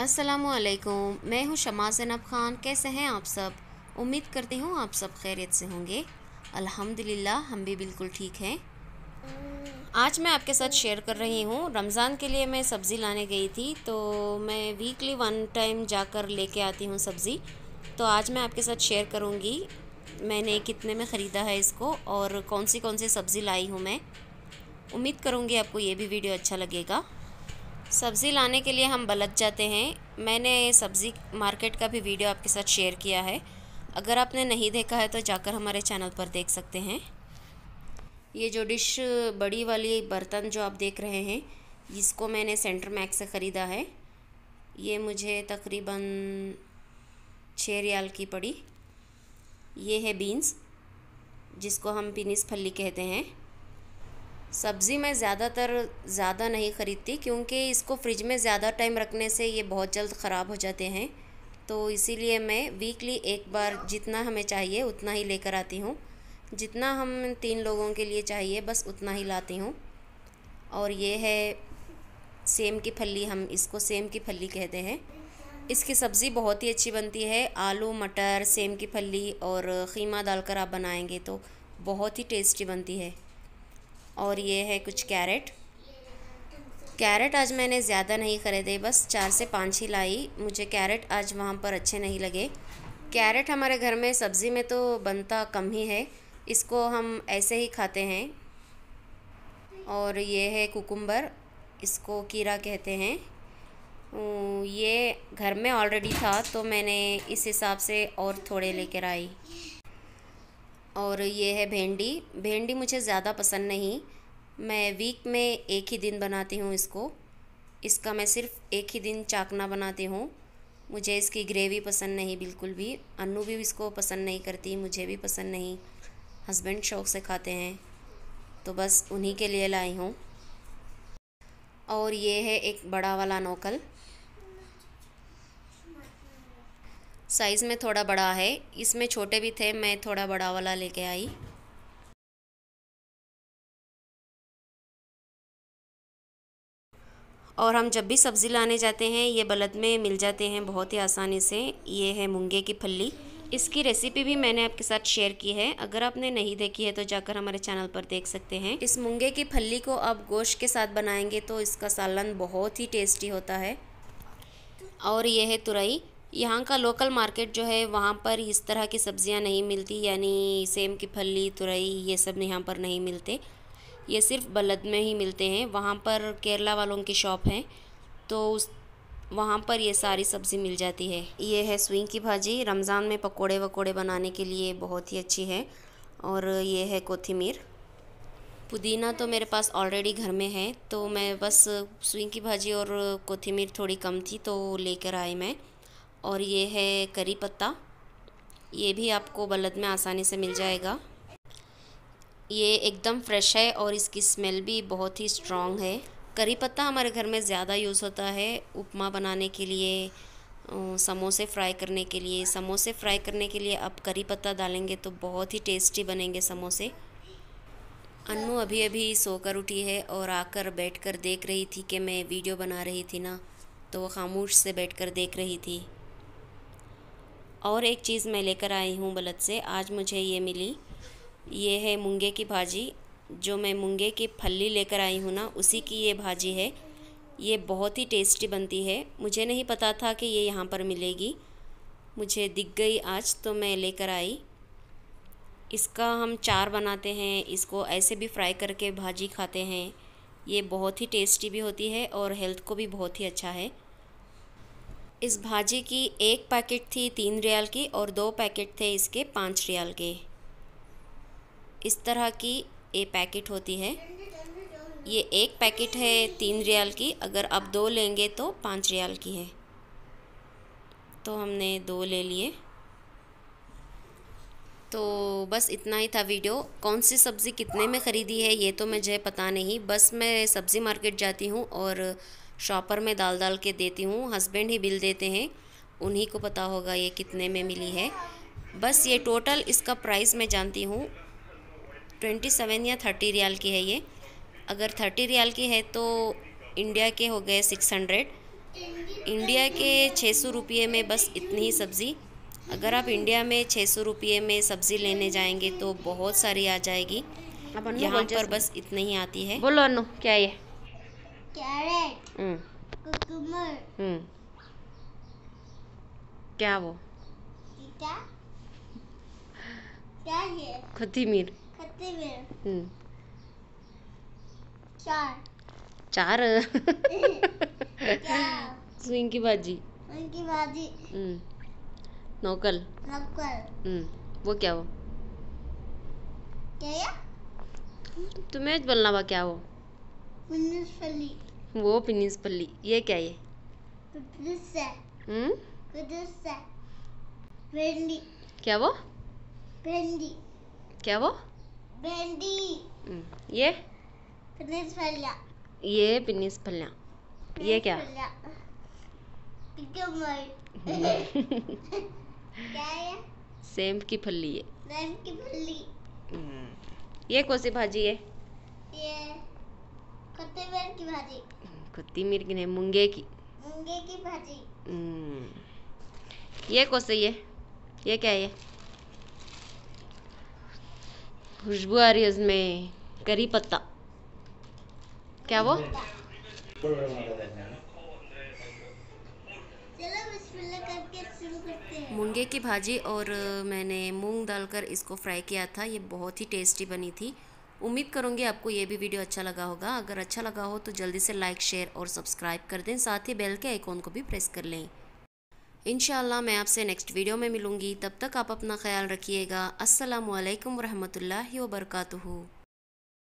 असलकुम मैं हूं शमा जनब ख़ान कैसे हैं आप सब उम्मीद करती हूं आप सब खैरियत से होंगे अल्हम्दुलिल्लाह हम भी बिल्कुल ठीक हैं आज मैं आपके साथ शेयर कर रही हूं रमज़ान के लिए मैं सब्ज़ी लाने गई थी तो मैं वीकली वन टाइम जाकर लेके आती हूं सब्ज़ी तो आज मैं आपके साथ शेयर करूँगी मैंने कितने में ख़रीदा है इसको और कौन सी कौन सी सब्ज़ी लाई हूँ मैं उम्मीद करूँगी आपको ये भी वीडियो अच्छा लगेगा सब्ज़ी लाने के लिए हम बलत जाते हैं मैंने सब्ज़ी मार्केट का भी वीडियो आपके साथ शेयर किया है अगर आपने नहीं देखा है तो जाकर हमारे चैनल पर देख सकते हैं ये जो डिश बड़ी वाली बर्तन जो आप देख रहे हैं इसको मैंने सेंटर मैक्स से ख़रीदा है ये मुझे तकरीबन छः रियाल की पड़ी ये है बीन्स जिसको हम पिनिस फली कहते हैं सब्ज़ी मैं ज़्यादातर ज़्यादा नहीं ख़रीदती क्योंकि इसको फ्रिज में ज़्यादा टाइम रखने से ये बहुत जल्द ख़राब हो जाते हैं तो इसीलिए मैं वीकली एक बार जितना हमें चाहिए उतना ही लेकर आती हूँ जितना हम तीन लोगों के लिए चाहिए बस उतना ही लाती हूँ और ये है सेम की फली हम इसको सेम की फली कहते हैं इसकी सब्ज़ी बहुत ही अच्छी बनती है आलू मटर सेम की फली और खीमा डालकर आप बनाएंगे तो बहुत ही टेस्टी बनती है और ये है कुछ कैरेट कैरेट आज मैंने ज़्यादा नहीं खरीदे बस चार से पाँच ही लाई मुझे कैरेट आज वहाँ पर अच्छे नहीं लगे कैरेट हमारे घर में सब्ज़ी में तो बनता कम ही है इसको हम ऐसे ही खाते हैं और ये है कुकुम्बर इसको कीरा कहते हैं ये घर में ऑलरेडी था तो मैंने इस हिसाब से और थोड़े लेकर आई और ये है भेंडी भेंडी मुझे ज़्यादा पसंद नहीं मैं वीक में एक ही दिन बनाती हूँ इसको इसका मैं सिर्फ एक ही दिन चाकना बनाती हूँ मुझे इसकी ग्रेवी पसंद नहीं बिल्कुल भी अनु भी इसको पसंद नहीं करती मुझे भी पसंद नहीं हस्बैंड शौक से खाते हैं तो बस उन्हीं के लिए लाई हूँ और ये है एक बड़ा वाला नोकल साइज़ में थोड़ा बड़ा है इसमें छोटे भी थे मैं थोड़ा बड़ा वाला लेके आई और हम जब भी सब्ज़ी लाने जाते हैं ये बलद में मिल जाते हैं बहुत ही आसानी से ये है मूंगे की फली इसकी रेसिपी भी मैंने आपके साथ शेयर की है अगर आपने नहीं देखी है तो जाकर हमारे चैनल पर देख सकते हैं इस मूंगे की फली को आप गोश्त के साथ बनाएंगे तो इसका सालन बहुत ही टेस्टी होता है और यह है तुरई यहाँ का लोकल मार्केट जो है वहाँ पर इस तरह की सब्ज़ियाँ नहीं मिलती यानी सेम की फली तुरई ये सब यहाँ पर नहीं मिलते ये सिर्फ बलद में ही मिलते हैं वहाँ पर केरला वालों की शॉप है तो उस वहाँ पर ये सारी सब्ज़ी मिल जाती है ये है स्विंग की भाजी रमज़ान में पकोड़े वकोड़े बनाने के लिए बहुत ही अच्छी है और ये है कोथिमीर पुदीना तो मेरे पास ऑलरेडी घर में है तो मैं बस स्विंग की भाजी और कोथिमीर थोड़ी कम थी तो लेकर आई मैं और ये है करी पत्ता ये भी आपको बलद में आसानी से मिल जाएगा ये एकदम फ्रेश है और इसकी स्मेल भी बहुत ही स्ट्रॉन्ग है करी पत्ता हमारे घर में ज़्यादा यूज़ होता है उपमा बनाने के लिए समोसे फ्राई करने के लिए समोसे फ्राई करने के लिए आप करी पत्ता डालेंगे तो बहुत ही टेस्टी बनेंगे समोसे अन्नू अभी अभी सोकर उठी है और आकर बैठकर देख रही थी कि मैं वीडियो बना रही थी ना तो वो खामोश से बैठकर देख रही थी और एक चीज़ मैं लेकर आई हूँ बलद से आज मुझे ये मिली ये है मूँगे की भाजी जो मैं मूँगे की फली लेकर आई हूँ ना उसी की ये भाजी है ये बहुत ही टेस्टी बनती है मुझे नहीं पता था कि ये यहाँ पर मिलेगी मुझे दिख गई आज तो मैं लेकर आई इसका हम चार बनाते हैं इसको ऐसे भी फ्राई करके भाजी खाते हैं ये बहुत ही टेस्टी भी होती है और हेल्थ को भी बहुत ही अच्छा है इस भाजी की एक पैकेट थी तीन रियाल की और दो पैकेट थे इसके पाँच रियाल के इस तरह की ये पैकेट होती है ये एक पैकेट है तीन रियाल की अगर आप दो लेंगे तो पाँच रियाल की है तो हमने दो ले लिए तो बस इतना ही था वीडियो कौन सी सब्ज़ी कितने में ख़रीदी है ये तो मुझे पता नहीं बस मैं सब्ज़ी मार्केट जाती हूँ और शॉपर में डाल डाल के देती हूँ हस्बैंड ही बिल देते हैं उन्हीं को पता होगा ये कितने में मिली है बस ये टोटल इसका प्राइस मैं जानती हूँ ट्वेंटी सेवन या थर्टी रियाल की है ये अगर थर्टी रियाल की है तो इंडिया के हो गए सिक्स हंड्रेड इंडिया के छः सौ रुपये में बस इतनी ही सब्ज़ी अगर आप इंडिया में छः सौ रुपये में सब्ज़ी लेने जाएंगे तो बहुत सारी आ जाएगी यहाँ पर बस इतनी ही आती है बोलो अनु क्या ये कैरेट हम्म hmm. hmm. क्या वो क्या क्या ये खतीमीर खतीमीर हम्म चार चार स्विंग की बाजी स्विंग की हम्म नौकल नौकल हम्म वो क्या वो क्या तुम्हें बोलना बा क्या वो वो पिनिसपल्ली ये क्या ये हम्म? क्या वो क्या वो हम्म, ये पिनिसपल्ला ये पिनिसपल्ला ये क्या सेम की फल्ली है सेम की हम्म, ये कौन सी भाजी है ये कुत्तेमीर की भाजी कुत्तीमीर की नहीं मुंगे की मुंगे की भाजी हम्म। ये कौन सही है ये क्या है खुशबू आ रही है उसमें करी पत्ता क्या वो मूंगे की भाजी और मैंने मूंग डालकर इसको फ्राई किया था ये बहुत ही टेस्टी बनी थी उम्मीद करूँगी आपको ये भी वीडियो अच्छा लगा होगा अगर अच्छा लगा हो तो जल्दी से लाइक शेयर और सब्सक्राइब कर दें साथ ही बेल के आइकॉन को भी प्रेस कर लें इन मैं आपसे नेक्स्ट वीडियो में मिलूँगी तब तक आप अपना ख्याल रखिएगा असलकम वरहमल वबरकू